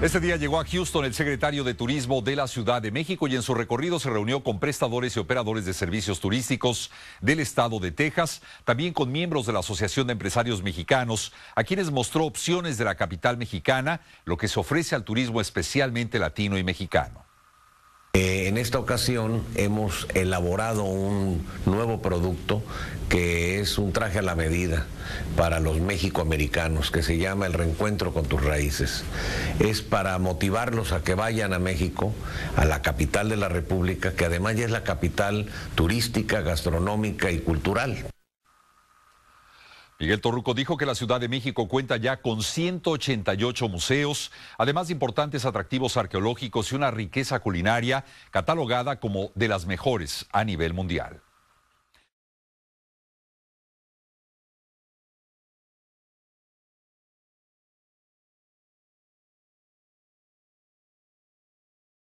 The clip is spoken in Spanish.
Este día llegó a Houston el secretario de Turismo de la Ciudad de México y en su recorrido se reunió con prestadores y operadores de servicios turísticos del estado de Texas, también con miembros de la Asociación de Empresarios Mexicanos, a quienes mostró opciones de la capital mexicana, lo que se ofrece al turismo especialmente latino y mexicano. Eh, en esta ocasión hemos elaborado un nuevo producto que es un traje a la medida para los Méxicoamericanos que se llama El Reencuentro con tus Raíces. Es para motivarlos a que vayan a México, a la capital de la República, que además ya es la capital turística, gastronómica y cultural. Miguel Torruco dijo que la Ciudad de México cuenta ya con 188 museos, además de importantes atractivos arqueológicos y una riqueza culinaria catalogada como de las mejores a nivel mundial.